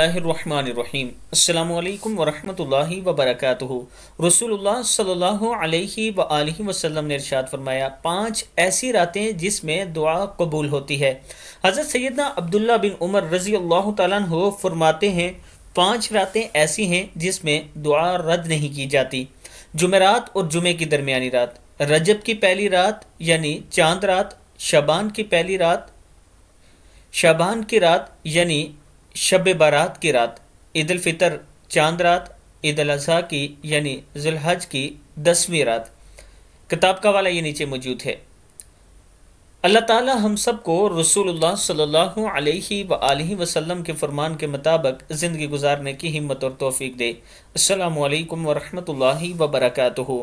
अल्लाम वरहमल वबरक रसूलुल्लाह सल्लल्लाहु अलैहि वसल्लम ने इरशाद फरमाया पांच ऐसी रातें जिसमें दुआ कबूल होती है हज़रत सैदना अब्दुल्ला बिन उमर रज़ी अल्लाह तु फरमाते हैं पांच रातें ऐसी हैं जिसमें दुआ रद्द नहीं की जाती जुमेरात और जुमे की दरमियानी रात रजब की पहली रात यानी चांद रात शबान की पहली रात शबान की रात यानी शब बारात की रात ईद फितर चांद रात ईद अजी की यानी जुल्हज की दसवीं रात किताब का वाला ये नीचे मौजूद है अल्लाह ताला हम सब को रसूलुल्लाह सल्लल्लाहु अलैहि अलैहि वसल्लम के फरमान के मुताबिक ज़िंदगी गुजारने की हिम्मत और तौफीक दे अल्लाम वरहमल वबरकू